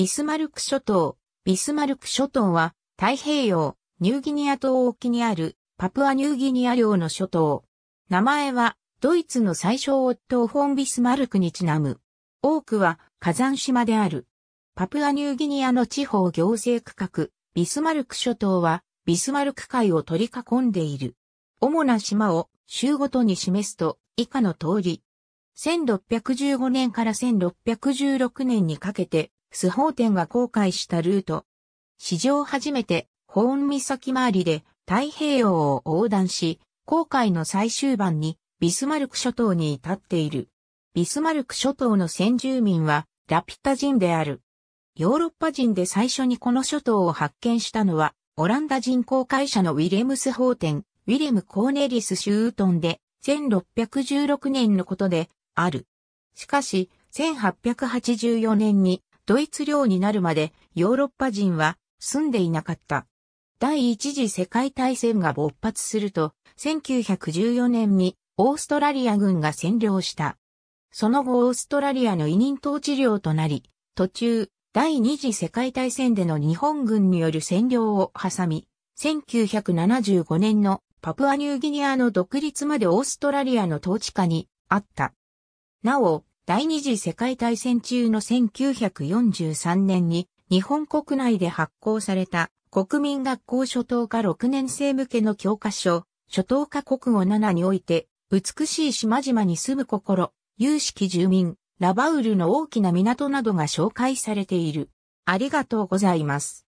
ビスマルク諸島。ビスマルク諸島は太平洋、ニューギニア島沖にあるパプアニューギニア領の諸島。名前はドイツの最小オットーフォン・ビスマルクにちなむ。多くは火山島である。パプアニューギニアの地方行政区画、ビスマルク諸島はビスマルク海を取り囲んでいる。主な島を州ごとに示すと以下の通り。1615年から1616年にかけてスホーテンが航海したルート。史上初めて、ホーン岬周りで太平洋を横断し、航海の最終盤にビスマルク諸島に至っている。ビスマルク諸島の先住民はラピタ人である。ヨーロッパ人で最初にこの諸島を発見したのは、オランダ人航海者のウィレムス・ホーテン、ウィレム・コーネリス・シュートンで、1616年のことで、ある。しかし、1884年にドイツ領になるまでヨーロッパ人は住んでいなかった。第一次世界大戦が勃発すると、1914年にオーストラリア軍が占領した。その後オーストラリアの委任統治領となり、途中、第二次世界大戦での日本軍による占領を挟み、1975年のパプアニューギニアの独立までオーストラリアの統治下にあった。なお、第二次世界大戦中の1943年に日本国内で発行された国民学校初等科6年生向けの教科書、初等科国語7において、美しい島々に住む心、有識住民、ラバウルの大きな港などが紹介されている。ありがとうございます。